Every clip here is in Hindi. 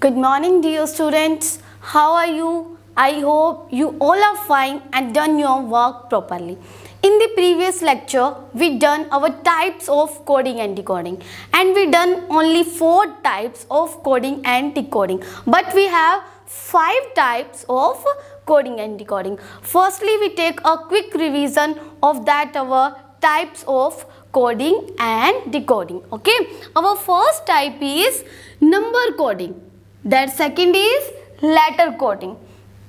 Good morning dear students. How are you? I hope you all are fine and done your work properly. In the previous lecture, we done our types of coding and decoding and we done only four types of coding and decoding. But we have five types of coding and decoding. Firstly, we take a quick revision of that our types of coding and decoding. Okay. Our first type is number coding. That second is letter coding.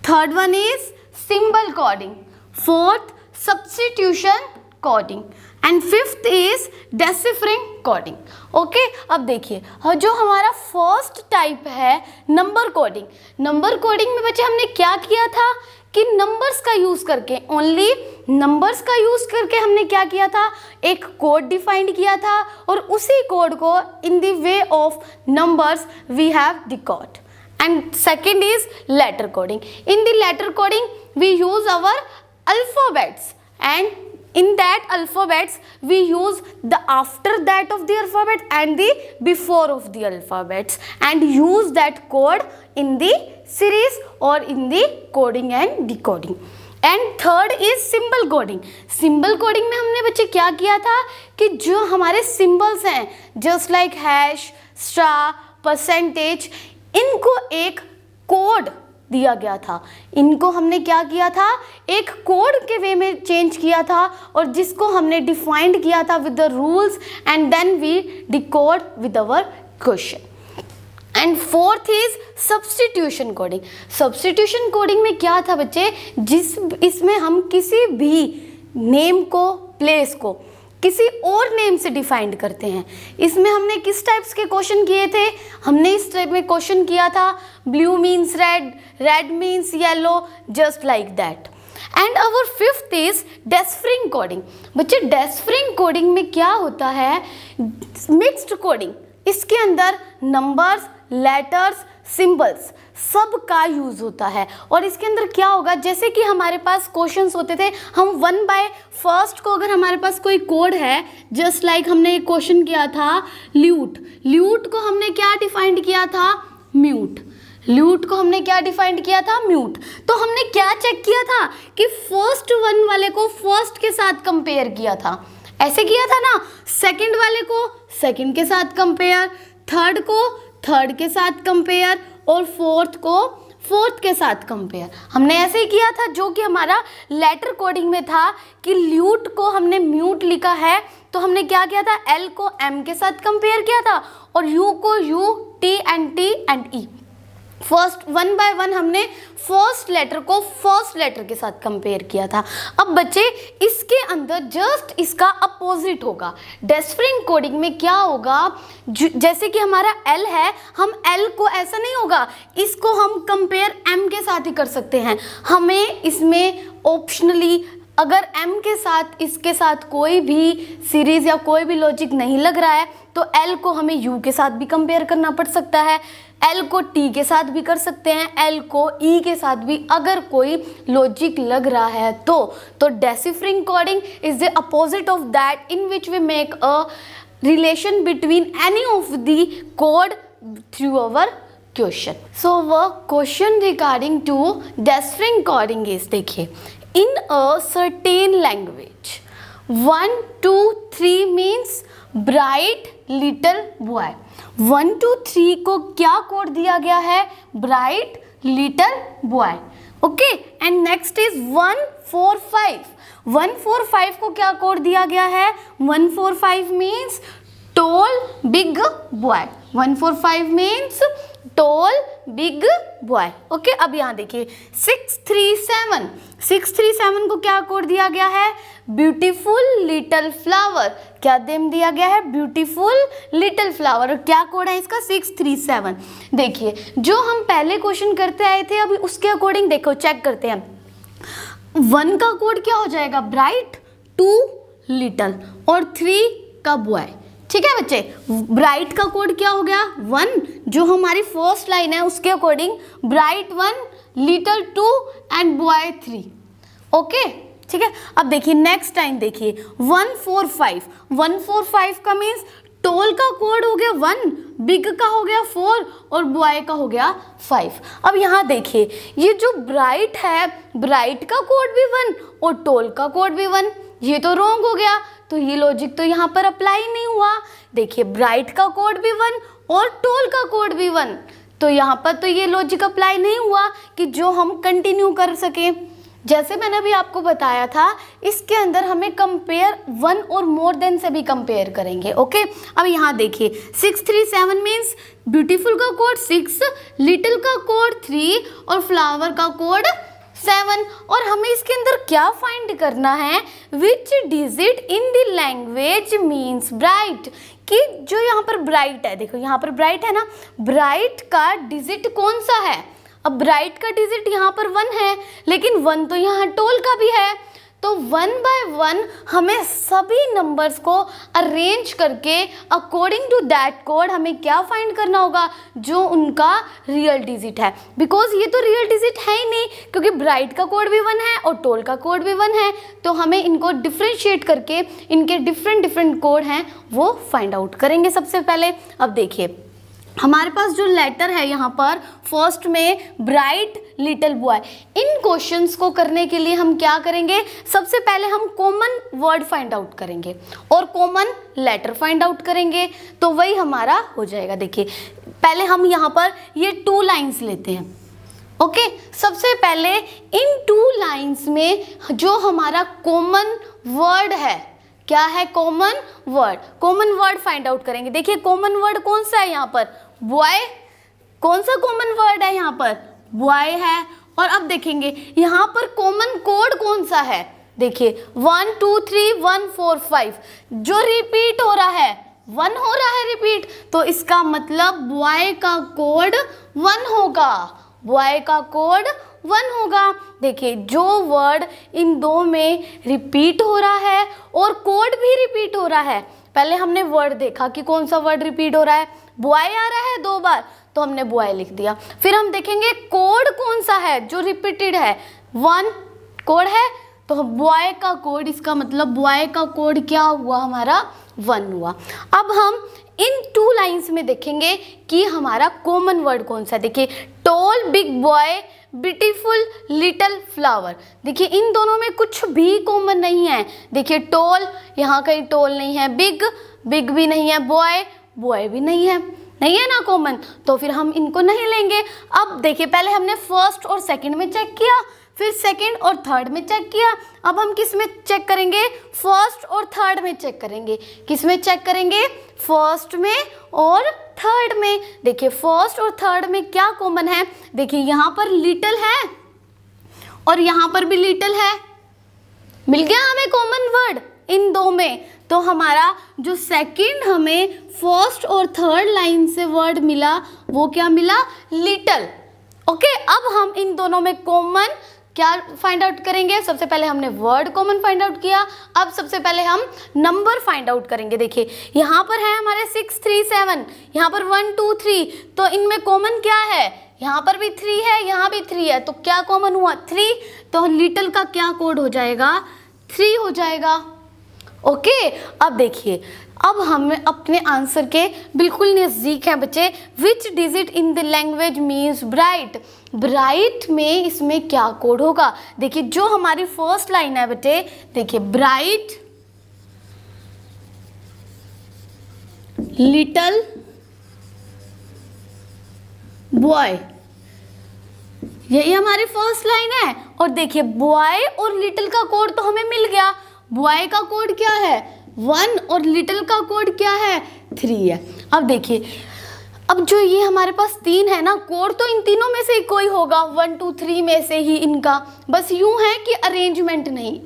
Third one is symbol coding. Fourth, substitution coding. And fifth is deciphering coding okay अब देखिए जो हमारा फर्स्ट टाइप है नंबर कोडिंग नंबर कोडिंग में बच्चे हमने क्या किया था कि नंबर्स का यूज़ करके ओनली नंबर्स का यूज़ करके हमने क्या किया था एक कोड डिफाइंड किया था और उसी कोड को in the way of numbers we have decode and second is letter coding in the letter coding we use our alphabets and in that alphabets we use the after that of the alphabet and the before of the alphabets and use that code in the series or in the coding and decoding and third is symbol coding symbol coding में हमने बच्चे क्या किया था कि जो हमारे सिंबल्स हैं just like hash star percentage इनको एक कोड दिया गया था इनको हमने क्या किया था एक कोड के वे में चेंज किया था और जिसको हमने डिफाइंड किया था with the rules and then we decode with our question and fourth is substitution coding substitution coding में क्या था बच्चे जिस इसमें हम किसी भी नेम को प्लेस को किसी और नेम से डिफाइंड करते हैं इसमें हमने किस टाइप्स के क्वेश्चन किए थे हमने इस टाइप में क्वेश्चन किया था blue means red red means yellow just like that and our fifth is deciphering coding बच्चे डेस्फ्रिंग कोडिंग में क्या होता है मिक्स्ड कोडिंग इसके अंदर नंबर्स लेटर्स सिंबल्स सब का यूज़ होता है और इसके अंदर क्या होगा जैसे कि हमारे पास क्वेश्चंस होते थे हम वन बाय फर्स्ट को अगर हमारे पास कोई कोड है जस्ट लाइक like हमने एक क्वेश्चन किया था ल्यूट ल्यूट को हमने क्या डिफाइंड किया था म्यूट ल्यूट को हमने क्या डिफाइंड किया था म्यूट तो हमने क्या चेक किया था कि फर्स्ट वन वाले को फर्स्ट के साथ कंपेयर किया था ऐसे किया था ना सेकेंड वाले को सेकेंड के साथ कंपेयर थर्ड को थर्ड के साथ कंपेयर और फोर्थ को फोर्थ के साथ कंपेयर हमने ऐसे ही किया था जो कि हमारा लेटर कोडिंग में था कि ल्यूट को हमने म्यूट लिखा है तो हमने क्या किया था एल को एम के साथ कंपेयर किया था और यू को U T and T and E first one by one हमने फर्स्ट लेटर को फर्स्ट लेटर के साथ कंपेयर किया था अब बच्चे इसके अंदर जस्ट इसका अपोजिट होगा डेस्फ्रिंग कोडिंग में क्या होगा जैसे कि हमारा एल है हम एल को ऐसा नहीं होगा इसको हम कंपेयर एम के साथ ही कर सकते हैं हमें इसमें ऑप्शनली अगर m के साथ इसके साथ कोई भी सीरीज़ या कोई भी लॉजिक नहीं लग रहा है तो l को हमें u के साथ भी कंपेयर करना पड़ सकता है l को t के साथ भी कर सकते हैं l को e के साथ भी अगर कोई लॉजिक लग रहा है तो तो deciphering coding is the opposite of that in which we make a relation between any of the code through our question so वह question regarding to deciphering coding is देखिए in a certain language. One, two, three means bright little boy. One two three को क्या कोड दिया गया है bright little boy okay and next is one four five one four five को क्या कोड दिया गया है one four five means tall big boy one four five means tall big boy okay अब यहां देखिए six three seven six three seven को क्या कोड दिया गया है ब्यूटीफुल लिटल फ्लावर क्या देम दिया गया है ब्यूटीफुल लिटल फ्लावर और क्या कोड है इसका सिक्स थ्री सेवन देखिए जो हम पहले क्वेश्चन करते आए थे अभी उसके अकॉर्डिंग देखो चेक करते हैं वन का कोड क्या हो जाएगा ब्राइट टू लिटल और थ्री का बॉय ठीक है बच्चे ब्राइट का कोड क्या हो गया वन जो हमारी फर्स्ट लाइन है उसके according bright one little two and boy three okay ठीक है अब देखिए नेक्स्ट टाइम देखिए one four five one four five का मीन्स टोल का कोड हो गया वन बिग का हो गया फोर और बॉय का हो गया फाइव अब यहाँ देखिए ये जो ब्राइट है ब्राइट का कोड भी वन और टोल का कोड भी वन ये तो रोंग हो गया तो ये लॉजिक तो यहाँ पर अप्लाई नहीं हुआ देखिए ब्राइट का कोड भी वन और टोल का कोड भी वन तो यहाँ पर तो ये लॉजिक अप्लाई नहीं हुआ कि जो हम कंटिन्यू कर सकें जैसे मैंने अभी आपको बताया था इसके अंदर हमें कंपेयर वन और मोर देन से भी कंपेयर करेंगे ओके अब यहाँ देखिए six three seven means beautiful का कोड सिक्स लिटिल का कोड थ्री और फ्लावर का कोड सेवन और हमें इसके अंदर क्या फाइंड करना है which digit in the language means bright कि जो यहाँ पर ब्राइट है देखो यहाँ पर ब्राइट है ना ब्राइट का डिजिट कौन सा है अब ब्राइट का डिजिट यहाँ पर वन है लेकिन वन तो यहाँ टोल का भी है तो वन बाय वन हमें सभी नंबर्स को अरेंज करके अकॉर्डिंग टू दैट कोड हमें क्या फाइंड करना होगा जो उनका रियल डिजिट है बिकॉज ये तो रियल डिजिट है ही नहीं क्योंकि ब्राइट का कोड भी वन है और टोल का कोड भी वन है तो हमें इनको डिफ्रेंशिएट करके इनके डिफरेंट डिफरेंट कोड हैं वो फाइंड आउट करेंगे सबसे पहले अब देखिए हमारे पास जो लेटर है यहाँ पर फर्स्ट में ब्राइट लिटिल बॉय इन क्वेश्चंस को करने के लिए हम क्या करेंगे सबसे पहले हम कॉमन वर्ड फाइंड आउट करेंगे और कॉमन लेटर फाइंड आउट करेंगे तो वही हमारा हो जाएगा देखिए पहले हम यहाँ पर ये टू लाइंस लेते हैं ओके okay, सबसे पहले इन टू लाइंस में जो हमारा कॉमन वर्ड है क्या है common word common word find out करेंगे देखिए कॉमन वर्ड कौन सा है यहाँ पर बॉय कौन सा कॉमन वर्ड है यहाँ पर बॉय है और अब देखेंगे यहाँ पर कॉमन कोड कौन सा है देखिए one two three one four five जो रिपीट हो रहा है वन हो रहा है रिपीट तो इसका मतलब बॉय का कोड वन होगा बॉय का कोड वन होगा देखिए जो वर्ड इन दो में रिपीट हो रहा है और कोड भी रिपीट हो रहा है पहले हमने वर्ड देखा कि कौन सा वर्ड रिपीट हो रहा है बुआई आ रहा है दो बार तो हमने बुआई लिख दिया फिर हम देखेंगे कोड कौन सा है जो रिपीटेड है वन कोड है तो बुआ का कोड इसका मतलब बुआ का कोड क्या हुआ हमारा वन हुआ अब हम इन टू लाइंस में देखेंगे कि हमारा कॉमन वर्ड कौन सा देखिए tall big boy beautiful little flower देखिए इन दोनों में कुछ भी कॉमन नहीं है देखिए टोल यहाँ कहीं टोल नहीं है बिग बिग भी नहीं है बॉय बॉय भी नहीं है नहीं है ना कॉमन तो फिर हम इनको नहीं लेंगे अब देखिए पहले हमने फर्स्ट और सेकंड में चेक किया फिर सेकंड और थर्ड में चेक किया अब हम किस में चेक करेंगे फर्स्ट और थर्ड में चेक करेंगे किस में चेक करेंगे फर्स्ट में और थर्ड में देखिए फर्स्ट और थर्ड में क्या कॉमन है देखिए यहाँ पर लिटल है और यहाँ पर भी लिटल है मिल गया हमें कॉमन वर्ड इन दो में तो हमारा जो सेकंड हमें फर्स्ट और थर्ड लाइन से वर्ड मिला वो क्या मिला लिटल ओके okay, अब हम इन दोनों में कॉमन क्या फाइंड आउट करेंगे सबसे पहले हमने वर्ड कॉमन फाइंड आउट किया अब सबसे पहले हम नंबर फाइंड आउट करेंगे देखिए यहाँ पर है हमारे सिक्स थ्री सेवन यहाँ पर वन टू थ्री तो इनमें कॉमन क्या है यहाँ पर भी थ्री है यहाँ भी थ्री है तो क्या कॉमन हुआ थ्री तो लिटल का क्या कोड हो जाएगा थ्री हो जाएगा ओके अब देखिए अब हम अपने आंसर के बिल्कुल नज़दीक हैं बच्चे which digit in the language means bright bright में इसमें क्या कोड होगा देखिए जो हमारी फर्स्ट लाइन है बेटे देखिए ब्राइट लिटल बॉय यही हमारी फर्स्ट लाइन है और देखिए बॉय और लिटिल का कोड तो हमें मिल गया बॉय का कोड क्या है वन और लिटिल का कोड क्या है थ्री है अब देखिए अब जो ये हमारे पास तीन है ना कोड तो इन तीनों में से कोई होगा वन टू थ्री में से ही इनका बस यूँ है कि अरेंजमेंट नहीं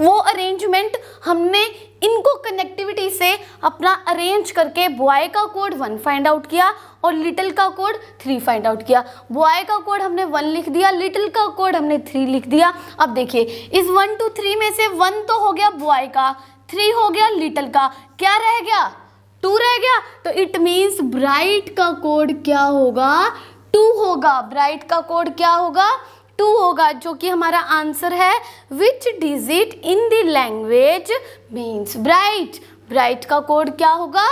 वो अरेंजमेंट हमने इनको कनेक्टिविटी से अपना अरेंज करके बॉय का कोड वन फाइंड आउट किया और लिटिल का कोड थ्री फाइंड आउट किया बॉय का कोड हमने वन लिख दिया लिटिल का कोड हमने थ्री लिख दिया अब देखिए इस वन टू थ्री में से वन तो हो गया बॉय का थ्री हो गया लिटिल का क्या रह गया टू रह गया तो इट मीन्स ब्राइट का कोड क्या होगा टू होगा ब्राइट का कोड क्या होगा टू होगा जो कि हमारा आंसर है which digit in the language means bright bright का कोड क्या होगा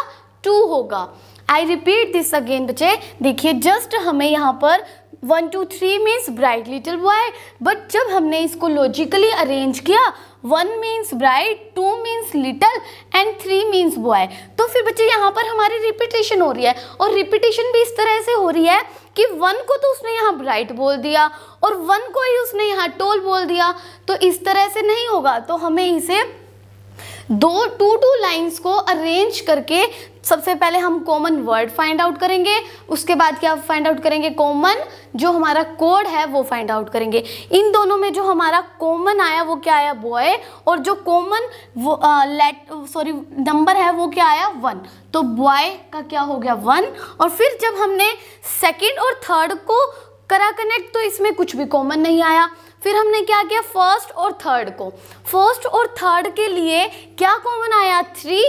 टू होगा आई रिपीट दिस अगेन बच्चे देखिए जस्ट हमें यहाँ पर one two three means bright little boy but जब हमने इसको लॉजिकली अरेंज किया one means bright two means little and three means boy तो फिर बच्चे यहाँ पर हमारी रिपीटेशन हो रही है और रिपीटेशन भी इस तरह से हो रही है कि वन को तो उसने यहाँ ब्राइट बोल दिया और वन को ही उसने यहाँ टोल बोल दिया तो इस तरह से नहीं होगा तो हमें इसे दो टू टू लाइंस को अरेंज करके सबसे पहले हम कॉमन वर्ड फाइंड आउट करेंगे उसके बाद क्या फाइंड आउट करेंगे कॉमन जो हमारा कोड है वो फाइंड आउट करेंगे इन दोनों में जो हमारा कॉमन आया वो क्या आया बॉय और जो कॉमन वो लेट सॉरी नंबर है वो क्या आया वन तो बॉय का क्या हो गया वन और फिर जब हमने सेकेंड और थर्ड को करा कनेक्ट तो इसमें कुछ भी कॉमन नहीं आया फिर हमने क्या किया फर्स्ट और थर्ड को फर्स्ट और थर्ड के लिए क्या कॉमन आया थ्री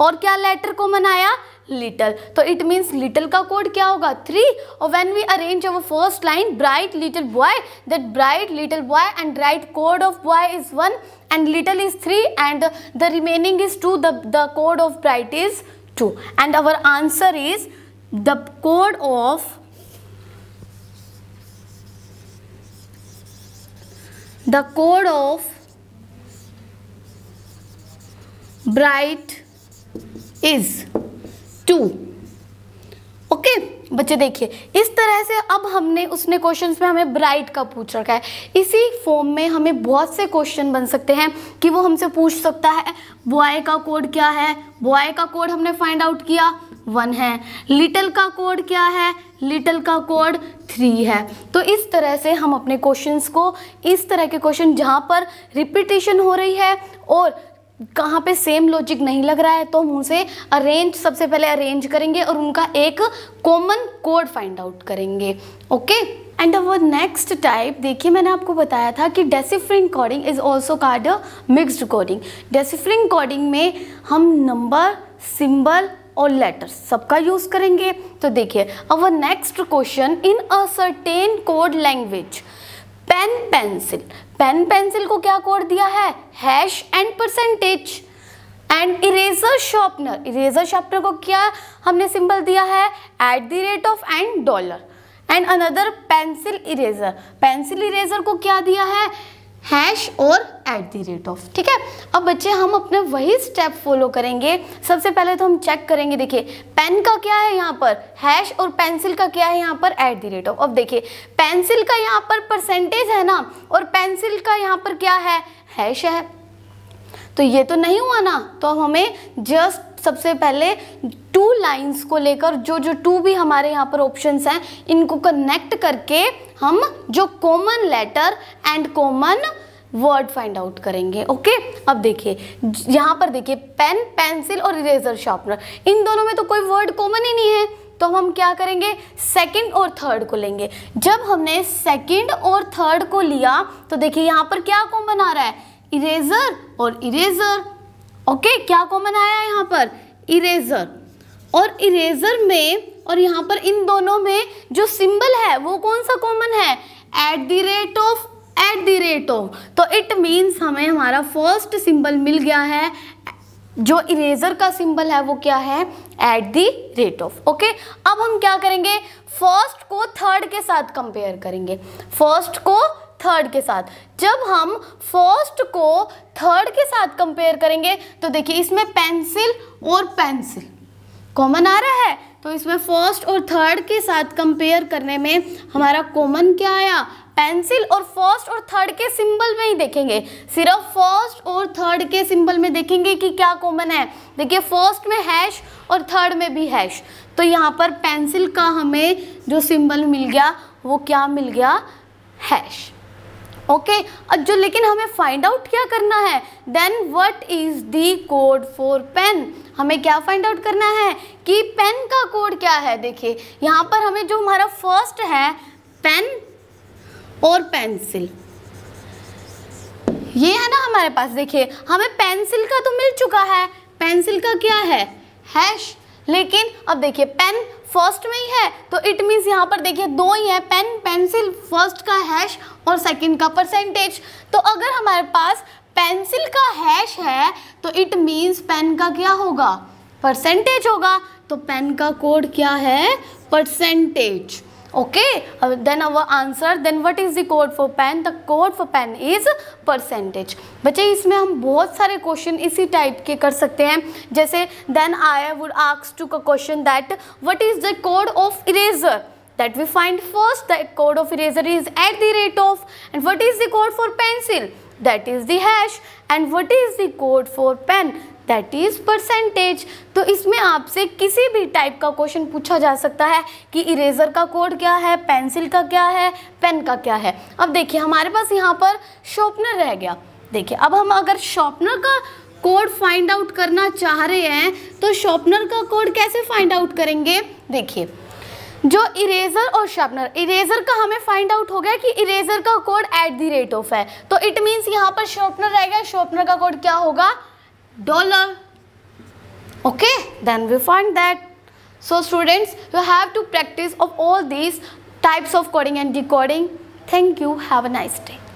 और क्या लेटर कॉमन आया लिटल तो इट मीन्स लिटल का कोड क्या होगा थ्री और when we arrange our first line bright little boy that bright little boy and right code of boy is one and little is three and the remaining is two the code of bright is two and our answer is the code of the code of bright is two okay बच्चे देखिए इस तरह से अब हमने उसने क्वेश्चंस में हमें ब्राइट का पूछ रखा है इसी फॉर्म में हमें बहुत से क्वेश्चन बन सकते हैं कि वो हमसे पूछ सकता है बॉय का कोड क्या है बॉय का कोड हमने फाइंड आउट किया वन है लिटल का कोड क्या है लिटल का कोड थ्री है तो इस तरह से हम अपने क्वेश्चंस को इस तरह के क्वेश्चन जहाँ पर रिपीटेशन हो रही है और कहाँ पे सेम लॉजिक नहीं लग रहा है तो हम उसे अरेंज सबसे पहले अरेंज करेंगे और उनका एक कॉमन कोड फाइंड आउट करेंगे ओके एंड अब नेक्स्ट टाइप देखिए मैंने आपको बताया था कि deciphering coding is also called mixed coding deciphering coding में हम नंबर सिंबल और लेटर्स सबका यूज करेंगे तो देखिए अब next question in a certain code language pen pencil pen pencil को क्या कोड दिया है hash and percentage and eraser sharpener eraser sharpener को क्या हमने सिंबल दिया है at the rate of and dollar and another pencil eraser pencil eraser को क्या दिया है हैश और एट द रेट ऑफ ठीक है अब बच्चे हम अपने वही स्टेप फॉलो करेंगे सबसे पहले तो हम चेक करेंगे देखिए पेन का क्या है यहाँ पर हैश और पेंसिल का क्या है यहाँ पर एट द रेट ऑफ अब देखिए पेंसिल का यहाँ पर परसेंटेज है ना और पेंसिल का यहाँ पर क्या है हैश है तो ये तो नहीं हुआ ना तो हमें जस्ट सबसे पहले टू लाइंस को लेकर जो जो टू भी हमारे यहाँ पर ऑप्शंस हैं इनको कनेक्ट करके हम जो common letter and common word find out करेंगे ओके अब देखिए यहाँ पर देखिए पेन पेंसिल और इरेजर शार्पनर इन दोनों में तो कोई वर्ड कॉमन ही नहीं है तो हम क्या करेंगे सेकंड और थर्ड को लेंगे जब हमने सेकंड और थर्ड को लिया तो देखिए यहाँ पर क्या कॉमन आ रहा है इरेजर और इरेजर ओके okay, क्या कॉमन आया यहाँ पर इरेजर और इरेजर में और यहाँ पर इन दोनों में जो सिंबल है वो कौन सा कॉमन है at the rate of at the rate of तो इट मीन्स हमें हमारा फर्स्ट सिंबल मिल गया है जो इरेजर का सिंबल है वो क्या है at the rate of okay अब हम क्या करेंगे फर्स्ट को थर्ड के साथ कंपेयर करेंगे फर्स्ट को थर्ड के साथ जब हम फर्स्ट को थर्ड के साथ कंपेयर करेंगे तो देखिए इसमें पेंसिल और पेंसिल कॉमन आ रहा है तो इसमें फर्स्ट और थर्ड के साथ कंपेयर करने में हमारा कॉमन क्या आया पेंसिल और फर्स्ट और थर्ड के सिंबल में ही देखेंगे सिर्फ फर्स्ट और थर्ड के सिंबल में देखेंगे कि क्या कॉमन है देखिए फर्स्ट में हैश और थर्ड में भी हैश तो यहाँ पर पेंसिल का हमें जो सिंबल मिल गया वो क्या मिल गया हैश ओके okay? जो लेकिन हमें फाइंड आउट क्या करना है then what is the code for pen हमें क्या फाइंड आउट करना है कि पेन का कोड क्या है देखिए यहाँ पर हमें जो हमारा फर्स्ट है पेन और पेंसिल ये है ना हमारे पास देखिए हमें पेंसिल का तो मिल चुका है पेंसिल का क्या है हैश लेकिन अब देखिए पेन फर्स्ट में ही है तो इट मीन्स यहाँ पर देखिए दो ही है पेन पेंसिल फर्स्ट का हैश और सेकंड का परसेंटेज तो अगर हमारे पास पेंसिल का हैश है तो इट मीन्स पेन का क्या होगा परसेंटेज होगा तो पेन का कोड क्या है percentage okay then our answer then what is the code for pen the code for pen is percentage बच्चे इसमें हम बहुत सारे क्वेश्चन इसी टाइप के कर सकते हैं जैसे देन आई वुड आक्स to question that what is the code of eraser that we find first the code of eraser is at the rate of and what is the code for pencil that is dash and what is the code for pen that is percentage तो इसमें आपसे किसी भी टाइप का क्वेश्चन पूछा जा सकता है कि इरेजर का कोड क्या है पेंसिल का क्या है पेन का क्या है अब देखिए हमारे पास यहाँ पर शॉर्पनर रह गया देखिए अब हम अगर शॉर्पनर का कोड फाइंड आउट करना चाह रहे हैं तो शॉर्पनर का कोड कैसे फाइंड आउट करेंगे देखिए जो इरेजर और शार्पनर इरेजर का हमें फाइंड आउट हो गया कि इरेजर का code at the rate of है तो इट मीन्स यहाँ पर शॉर्पनर रहेगा शॉर्पनर का कोड क्या होगा dollar okay then we find that so students you have to practice of all these types of coding and decoding thank you have a nice day